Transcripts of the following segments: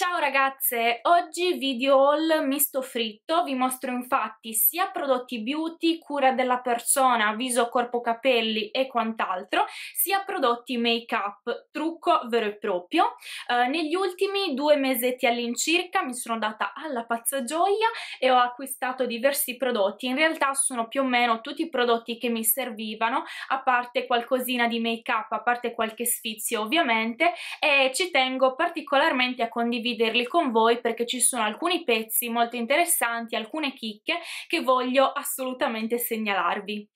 Ciao ragazze, oggi video haul misto fritto, vi mostro infatti sia prodotti beauty, cura della persona, viso, corpo, capelli e quant'altro, sia prodotti make up, trucco vero e proprio. Eh, negli ultimi due mesetti all'incirca mi sono data alla pazza gioia e ho acquistato diversi prodotti, in realtà sono più o meno tutti i prodotti che mi servivano, a parte qualcosina di make up, a parte qualche sfizio ovviamente, e ci tengo particolarmente a condividere condividerli con voi perché ci sono alcuni pezzi molto interessanti, alcune chicche che voglio assolutamente segnalarvi.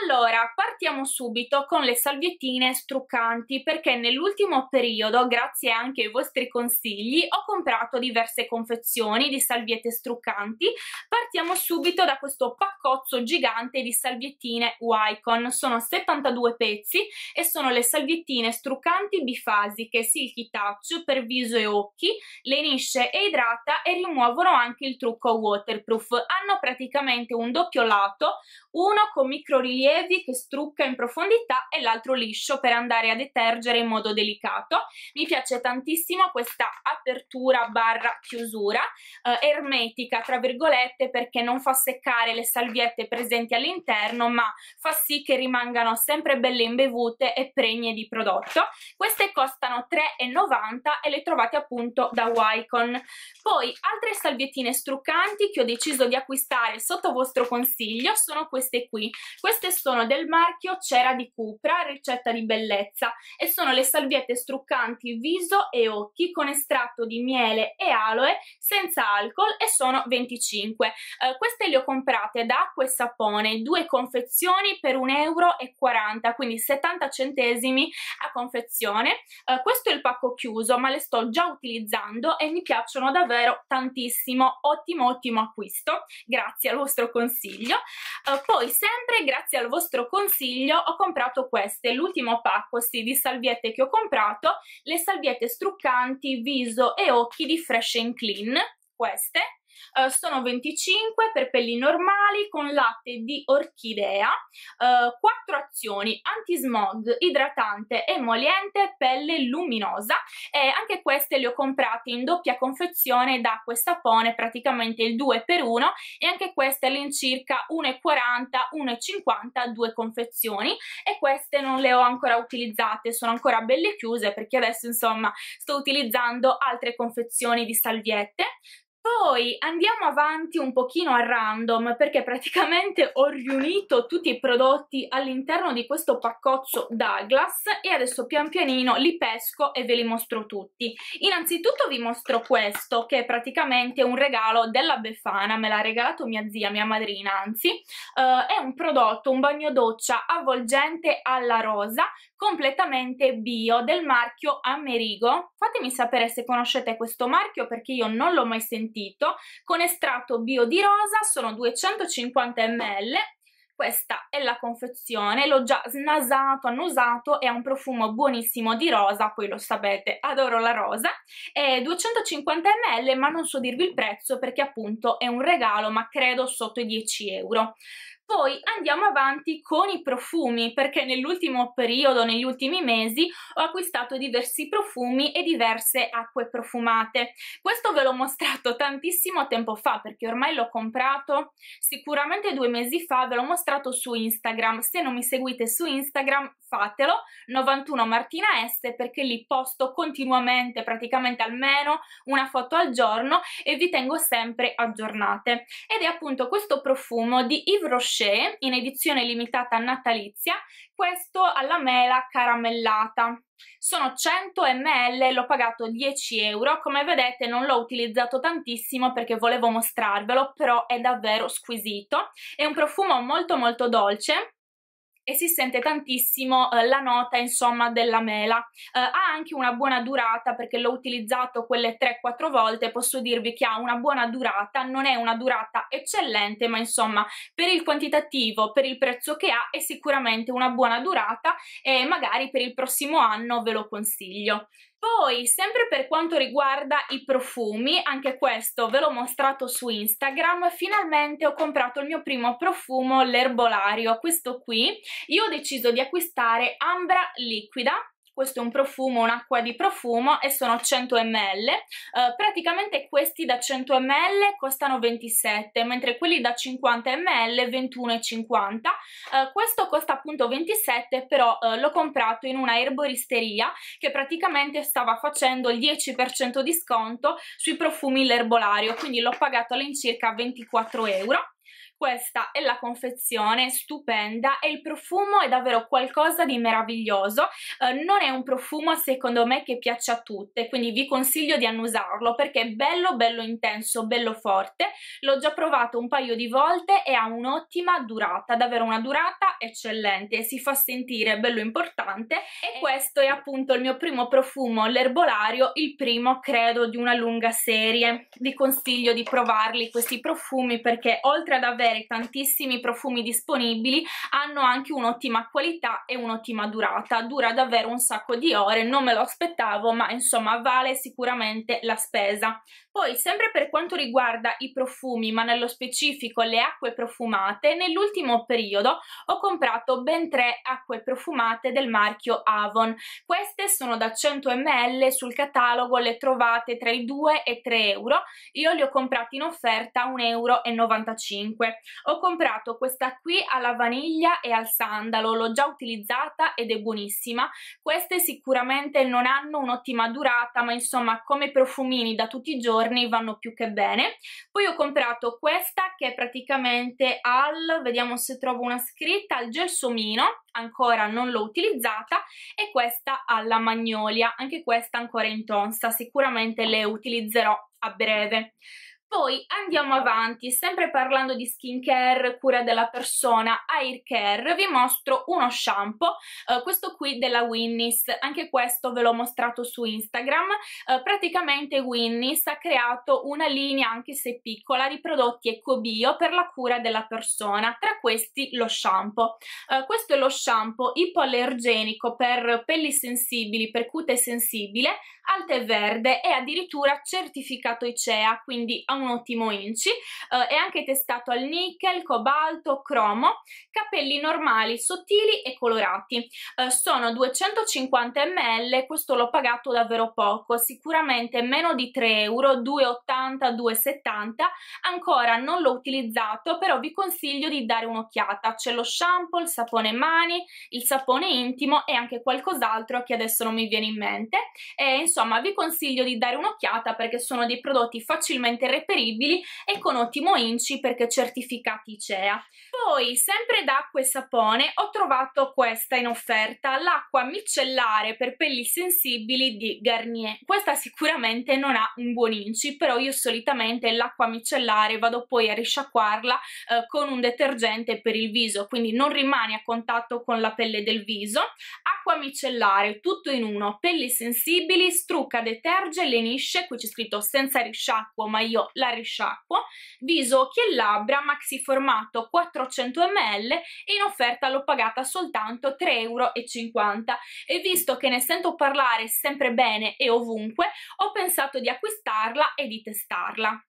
Allora, partiamo subito con le salviettine struccanti perché nell'ultimo periodo, grazie anche ai vostri consigli, ho comprato diverse confezioni di salviette struccanti. Partiamo subito da questo paccozzo gigante di salviettine Wicon. Sono 72 pezzi e sono le salviettine struccanti bifasiche Silky Touch per viso e occhi lenisce e idrata e rimuovono anche il trucco waterproof. Hanno praticamente un doppio lato, uno con micro rilievi che strucca in profondità e l'altro liscio per andare a detergere in modo delicato. Mi piace tantissimo questa apertura barra chiusura, eh, ermetica tra virgolette perché non fa seccare le salviette presenti all'interno ma fa sì che rimangano sempre belle imbevute e pregne di prodotto. Queste costano 3,90 e le trovate appunto da Wycon. Poi altre salviettine struccanti che ho deciso di acquistare sotto vostro consiglio sono queste qui. Queste sono del marchio Cera di Cupra, ricetta di bellezza e sono le salviette struccanti viso e occhi con estratto di miele e aloe senza alcol e sono 25. Eh, queste le ho comprate da Acqua e Sapone, due confezioni per 1,40 euro, quindi 70 centesimi a confezione. Eh, questo è il pacco chiuso ma le sto già utilizzando comprando e mi piacciono davvero tantissimo. Ottimo, ottimo acquisto, grazie al vostro consiglio. Uh, poi sempre grazie al vostro consiglio ho comprato queste, l'ultimo pacco sì, di salviette che ho comprato, le salviette struccanti viso e occhi di Fresh and Clean, queste eh, sono 25 per pelli normali con latte di orchidea, uh, eh, 4 azioni antismog, idratante, emoliente, pelle luminosa e anche queste le ho comprate in doppia confezione da Questapone, praticamente il 2 per 1 e anche queste all'incirca 1,40, 1,50, due confezioni e queste non le ho ancora utilizzate, sono ancora belle chiuse perché adesso insomma sto utilizzando altre confezioni di salviette poi andiamo avanti un pochino a random perché praticamente ho riunito tutti i prodotti all'interno di questo paccozzo Douglas e adesso pian pianino li pesco e ve li mostro tutti. Innanzitutto vi mostro questo che è praticamente un regalo della Befana, me l'ha regalato mia zia, mia madrina anzi, uh, è un prodotto, un bagno doccia avvolgente alla rosa completamente bio del marchio Amerigo. Fatemi sapere se conoscete questo marchio perché io non l'ho mai sentito. Con estratto bio di rosa sono 250 ml questa è la confezione, l'ho già snasato, annusato e ha un profumo buonissimo di rosa, poi lo sapete, adoro la rosa, è 250 ml ma non so dirvi il prezzo perché appunto è un regalo ma credo sotto i 10 euro. Poi andiamo avanti con i profumi, perché nell'ultimo periodo, negli ultimi mesi, ho acquistato diversi profumi e diverse acque profumate. Questo ve l'ho mostrato tantissimo tempo fa, perché ormai l'ho comprato sicuramente due mesi fa, ve l'ho mostrato su Instagram. Se non mi seguite su Instagram, fatelo, 91 Martina S, perché lì posto continuamente, praticamente almeno una foto al giorno e vi tengo sempre aggiornate. Ed è appunto questo profumo di Yves Rocher Rocher in edizione limitata natalizia, questo alla mela caramellata. Sono 100 ml, l'ho pagato 10 euro, come vedete non l'ho utilizzato tantissimo perché volevo mostrarvelo, però è davvero squisito. È un profumo molto molto dolce, e si sente tantissimo eh, la nota insomma della mela. Eh, ha anche una buona durata perché l'ho utilizzato quelle 3-4 volte, posso dirvi che ha una buona durata, non è una durata eccellente ma insomma per il quantitativo, per il prezzo che ha è sicuramente una buona durata e magari per il prossimo anno ve lo consiglio. Poi, sempre per quanto riguarda i profumi, anche questo ve l'ho mostrato su Instagram, finalmente ho comprato il mio primo profumo, l'erbolario, questo qui. Io ho deciso di acquistare Ambra Liquida, questo è un profumo, un'acqua di profumo e sono 100 ml, eh, praticamente questi da 100 ml costano 27, mentre quelli da 50 ml 21,50, eh, questo costa appunto 27 però eh, l'ho comprato in una erboristeria che praticamente stava facendo il 10% di sconto sui profumi l'erbolario, quindi l'ho pagato all'incirca 24 euro. Questa è la confezione, stupenda e il profumo è davvero qualcosa di meraviglioso. Eh, non è un profumo secondo me che piaccia a tutte, quindi vi consiglio di annusarlo perché è bello bello intenso, bello forte. L'ho già provato un paio di volte e ha un'ottima durata, davvero una durata eccellente, si fa sentire bello importante e questo è appunto il mio primo profumo, l'erbolario, il primo credo di una lunga serie. Vi consiglio di provarli questi profumi perché oltre ad avere avere tantissimi profumi disponibili hanno anche un'ottima qualità e un'ottima durata dura davvero un sacco di ore non me lo aspettavo ma insomma vale sicuramente la spesa poi sempre per quanto riguarda i profumi ma nello specifico le acque profumate nell'ultimo periodo ho comprato ben tre acque profumate del marchio Avon queste sono da 100 ml sul catalogo le trovate tra i 2 e 3 euro io li ho comprati in offerta 1,95 euro ho comprato questa qui alla vaniglia e al sandalo l'ho già utilizzata ed è buonissima queste sicuramente non hanno un'ottima durata ma insomma come profumini da tutti i giorni vanno più che bene poi ho comprato questa che è praticamente al vediamo se trovo una scritta al gelsomino ancora non l'ho utilizzata e questa alla magnolia anche questa ancora in tonsa sicuramente le utilizzerò a breve poi andiamo avanti, sempre parlando di skincare, cura della persona, hair care, vi mostro uno shampoo, eh, questo qui della Winnis, anche questo ve l'ho mostrato su Instagram, eh, praticamente Winnis ha creato una linea, anche se piccola, di prodotti ecobio per la cura della persona, tra questi lo shampoo. Eh, questo è lo shampoo ipoallergenico per pelli sensibili, per cute sensibile, alte verde e addirittura certificato ICEA, quindi ha un un ottimo inci, eh, è anche testato al nickel, cobalto, cromo, capelli normali, sottili e colorati. Eh, sono 250 ml, questo l'ho pagato davvero poco, sicuramente meno di 3 euro, 2,80, 2,70, ancora non l'ho utilizzato, però vi consiglio di dare un'occhiata, c'è lo shampoo, il sapone mani, il sapone intimo e anche qualcos'altro che adesso non mi viene in mente, e insomma vi consiglio di dare un'occhiata perché sono dei prodotti facilmente reperibili reperibili e con ottimo INCI perché certificati CEA. Poi, sempre d'acqua e sapone, ho trovato questa in offerta, l'acqua micellare per pelli sensibili di Garnier. Questa sicuramente non ha un buon inci, però io solitamente l'acqua micellare vado poi a risciacquarla eh, con un detergente per il viso, quindi non rimane a contatto con la pelle del viso. Acqua micellare, tutto in uno, pelli sensibili, strucca, deterge, lenisce, qui c'è scritto senza risciacquo, ma io la risciacquo, viso, occhi e labbra, maxi formato 4 100 ml e in offerta l'ho pagata soltanto 3,50 euro e visto che ne sento parlare sempre bene e ovunque ho pensato di acquistarla e di testarla.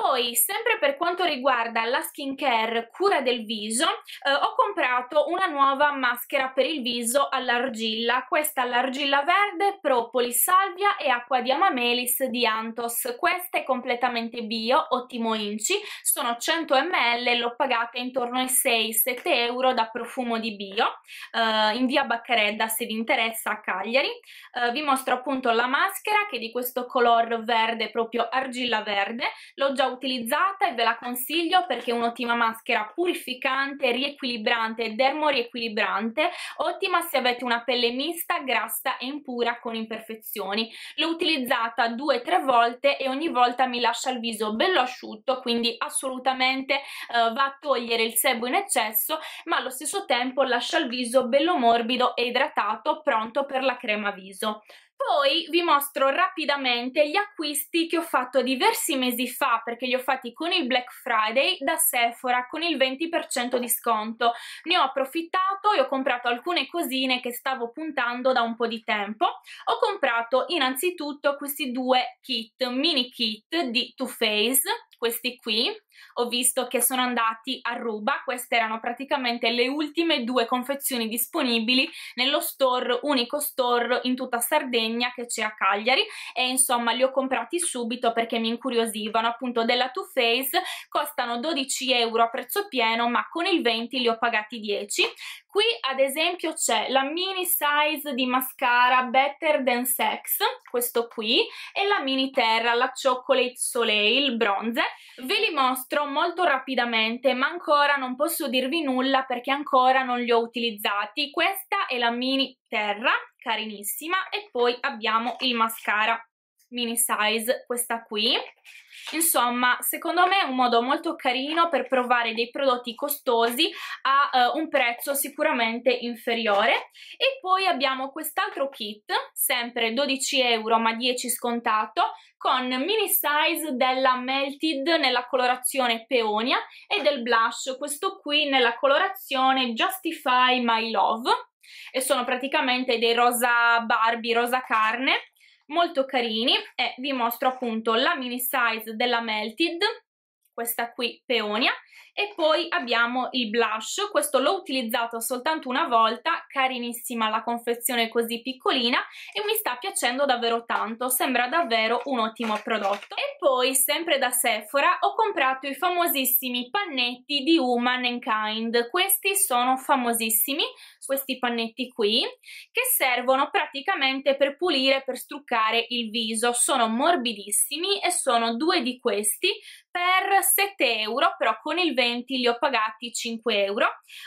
Poi, sempre per quanto riguarda la skincare cura del viso, eh, ho comprato una nuova maschera per il viso all'argilla, questa all'argilla verde, propoli, salvia e acqua di amamelis di Antos. Questa è completamente bio, ottimo inci, sono 100 ml, l'ho pagata intorno ai 6-7 euro da profumo di bio, eh, in via Baccaredda se vi interessa a Cagliari. Eh, vi mostro appunto la maschera che è di questo color verde, proprio argilla verde, l'ho già già utilizzata e ve la consiglio perché è un'ottima maschera purificante, riequilibrante, dermoriequilibrante, ottima se avete una pelle mista, grassa e impura con imperfezioni. L'ho utilizzata due o tre volte e ogni volta mi lascia il viso bello asciutto, quindi assolutamente eh, va a togliere il sebo in eccesso, ma allo stesso tempo lascia il viso bello morbido e idratato, pronto per la crema viso. Poi vi mostro rapidamente gli acquisti che ho fatto diversi mesi fa perché li ho fatti con il Black Friday da Sephora con il 20% di sconto. Ne ho approfittato e ho comprato alcune cosine che stavo puntando da un po' di tempo. Ho comprato innanzitutto questi due kit, mini kit di Too Faced questi qui, ho visto che sono andati a ruba, queste erano praticamente le ultime due confezioni disponibili nello store, unico store in tutta Sardegna che c'è a Cagliari e insomma li ho comprati subito perché mi incuriosivano appunto della Too Faced, costano 12 euro a prezzo pieno ma con il 20 li ho pagati 10, Qui ad esempio c'è la mini size di mascara Better Than Sex, questo qui, e la mini terra, la Chocolate Soleil bronze. Ve li mostro molto rapidamente, ma ancora non posso dirvi nulla perché ancora non li ho utilizzati. Questa è la mini terra, carinissima, e poi abbiamo il mascara mini size, questa qui Insomma, secondo me è un modo molto carino per provare dei prodotti costosi a eh, un prezzo sicuramente inferiore. E poi abbiamo quest'altro kit, sempre 12 euro ma 10 scontato, con mini size della Melted nella colorazione peonia e del blush, questo qui nella colorazione Justify My Love e sono praticamente dei rosa Barbie, rosa carne molto carini e vi mostro appunto la mini size della Melted questa qui Peonia e poi abbiamo il blush, questo l'ho utilizzato soltanto una volta, carinissima la confezione così piccolina e mi sta piacendo davvero tanto, sembra davvero un ottimo prodotto. E poi, sempre da Sephora, ho comprato i famosissimi pannetti di Human Kind, questi sono famosissimi, questi pannetti qui, che servono praticamente per pulire, per struccare il viso, sono morbidissimi e sono due di questi per 7 euro, però con il 20 20 li ho pagati 5 euro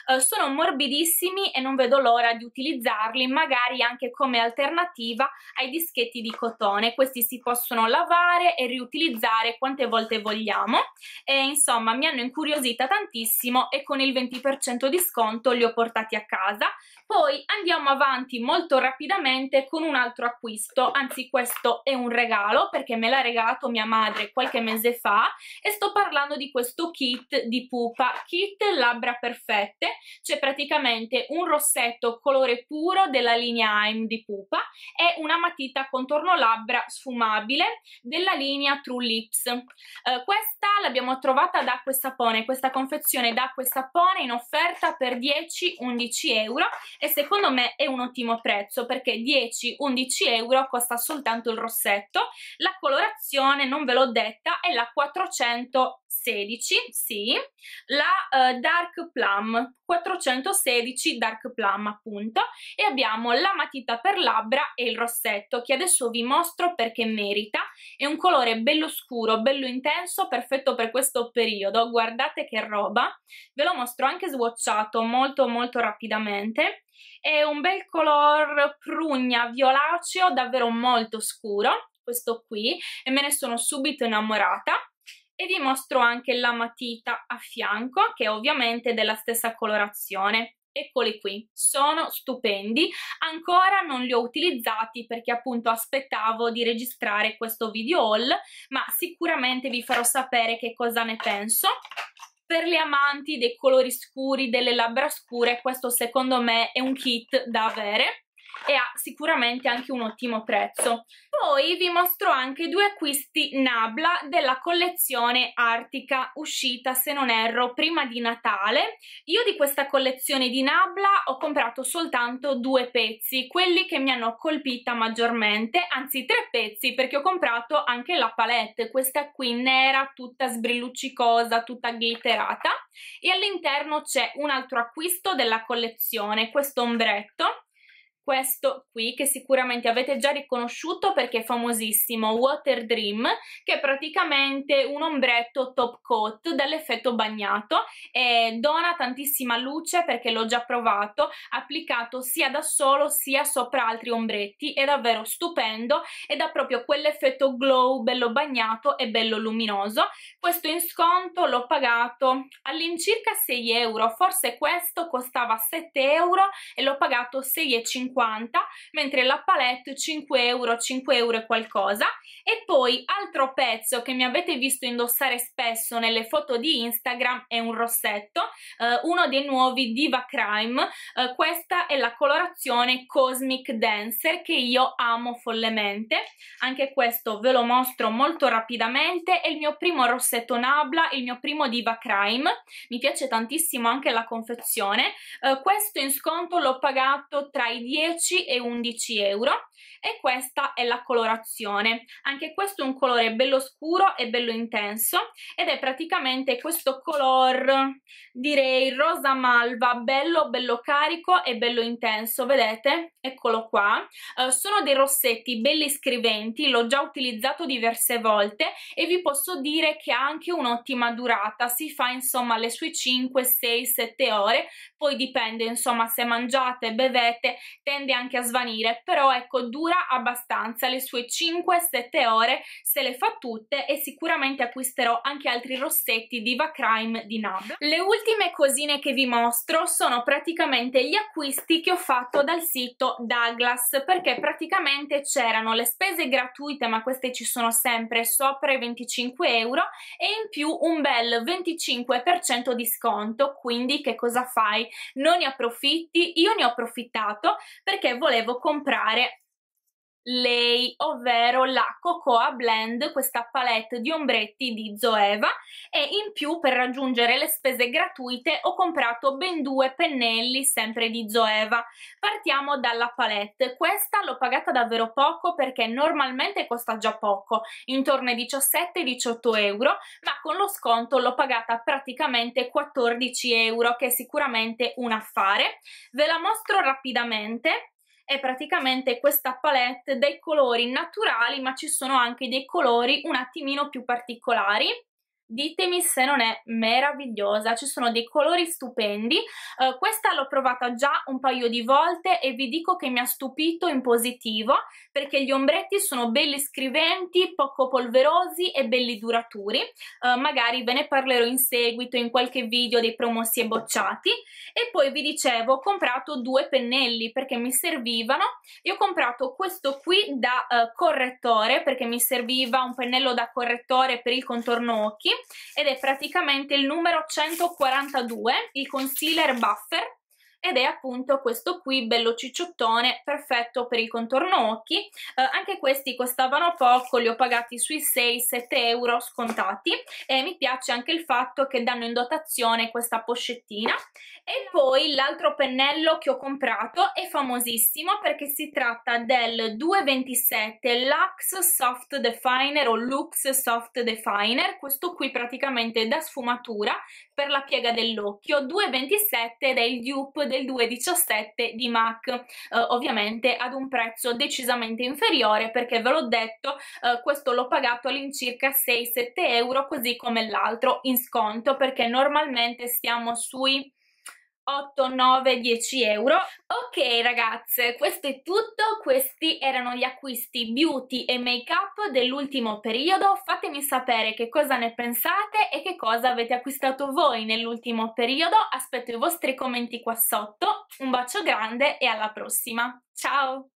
eh, sono morbidissimi e non vedo l'ora di utilizzarli magari anche come alternativa ai dischetti di cotone questi si possono lavare e riutilizzare quante volte vogliamo e insomma mi hanno incuriosita tantissimo e con il 20% di sconto li ho portati a casa poi andiamo avanti molto rapidamente con un altro acquisto anzi questo è un regalo perché me l'ha regalato mia madre qualche mese fa e sto parlando di questo kit di pupa kit labbra perfette c'è praticamente un rossetto colore puro della linea AIM di pupa e una matita contorno labbra sfumabile della linea True Lips eh, questa l'abbiamo trovata da questa sapone questa confezione da questa sapone in offerta per 10-11 euro e secondo me è un ottimo prezzo perché 10-11 euro costa soltanto il rossetto la colorazione non ve l'ho detta è la 400 16, sì, la eh, Dark Plum, 416 Dark Plum appunto, e abbiamo la matita per labbra e il rossetto che adesso vi mostro perché merita, è un colore bello scuro, bello intenso, perfetto per questo periodo, guardate che roba, ve lo mostro anche swatchato molto molto rapidamente, è un bel color prugna violaceo davvero molto scuro, questo qui e me ne sono subito innamorata e vi mostro anche la matita a fianco che è ovviamente della stessa colorazione eccoli qui, sono stupendi, ancora non li ho utilizzati perché appunto aspettavo di registrare questo video haul, ma sicuramente vi farò sapere che cosa ne penso. Per le amanti dei colori scuri, delle labbra scure, questo secondo me è un kit da avere e ha sicuramente anche un ottimo prezzo. Poi vi mostro anche due acquisti Nabla della collezione Artica uscita se non erro prima di Natale. Io di questa collezione di Nabla ho comprato soltanto due pezzi, quelli che mi hanno colpita maggiormente, anzi tre pezzi perché ho comprato anche la palette, questa qui nera tutta sbrilluccicosa, tutta glitterata e all'interno c'è un altro acquisto della collezione, questo ombretto questo qui che sicuramente avete già riconosciuto perché è famosissimo, Water Dream, che è praticamente un ombretto top coat dall'effetto bagnato e dona tantissima luce perché l'ho già provato, applicato sia da solo sia sopra altri ombretti, è davvero stupendo ed ha proprio quell'effetto glow bello bagnato e bello luminoso. Questo in sconto l'ho pagato all'incirca 6 euro, forse questo costava 7 euro e l'ho pagato 6,50 mentre la palette 5 euro, 5 euro e qualcosa. E poi altro pezzo che mi avete visto indossare spesso nelle foto di Instagram è un rossetto, eh, uno dei nuovi Diva Crime, eh, questa è la colorazione Cosmic Dancer che io amo follemente, anche questo ve lo mostro molto rapidamente, è il mio primo rossetto Nabla, il mio primo Diva Crime, mi piace tantissimo anche la confezione, eh, questo in sconto l'ho pagato tra i 10 e 11 euro e questa è la colorazione anche questo è un colore bello scuro e bello intenso ed è praticamente questo color direi rosa malva bello bello carico e bello intenso vedete eccolo qua eh, sono dei rossetti belli scriventi l'ho già utilizzato diverse volte e vi posso dire che ha anche un'ottima durata si fa insomma le sue 5 6 7 ore poi dipende insomma se mangiate bevete tende anche a svanire, però ecco dura abbastanza le sue 5-7 ore se le fa tutte e sicuramente acquisterò anche altri rossetti Diva Crime di Nab. Le ultime cosine che vi mostro sono praticamente gli acquisti che ho fatto dal sito Douglas perché praticamente c'erano le spese gratuite ma queste ci sono sempre sopra i 25 euro e in più un bel 25% di sconto quindi che cosa fai? Non ne approfitti, io ne ho approfittato perché volevo comprare lei, ovvero la Cocoa Blend, questa palette di ombretti di Zoeva e in più per raggiungere le spese gratuite ho comprato ben due pennelli sempre di Zoeva. Partiamo dalla palette, questa l'ho pagata davvero poco perché normalmente costa già poco, intorno ai 17-18 euro, ma con lo sconto l'ho pagata praticamente 14 euro che è sicuramente un affare. Ve la mostro rapidamente è praticamente questa palette dei colori naturali ma ci sono anche dei colori un attimino più particolari Ditemi se non è meravigliosa, ci sono dei colori stupendi, uh, questa l'ho provata già un paio di volte e vi dico che mi ha stupito in positivo perché gli ombretti sono belli scriventi, poco polverosi e belli duraturi, uh, magari ve ne parlerò in seguito in qualche video dei promossi e bocciati e poi vi dicevo ho comprato due pennelli perché mi servivano e ho comprato questo qui da uh, correttore perché mi serviva un pennello da correttore per il contorno occhi ed è praticamente il numero 142, il concealer buffer ed è appunto questo qui bello cicciottone perfetto per il contorno occhi eh, anche questi costavano poco li ho pagati sui 6-7 euro scontati e mi piace anche il fatto che danno in dotazione questa pochettina e poi l'altro pennello che ho comprato è famosissimo perché si tratta del 227 Lux Soft Definer o Lux Soft Definer questo qui praticamente da sfumatura per la piega dell'occhio 227 ed è il dupe del 2,17 di MAC, eh, ovviamente ad un prezzo decisamente inferiore perché ve l'ho detto, eh, questo l'ho pagato all'incirca 6-7 euro così come l'altro in sconto perché normalmente stiamo sui 8, 9, 10 euro. Ok ragazze, questo è tutto, questi erano gli acquisti beauty e make up dell'ultimo periodo, fatemi sapere che cosa ne pensate e che cosa avete acquistato voi nell'ultimo periodo, aspetto i vostri commenti qua sotto, un bacio grande e alla prossima, ciao!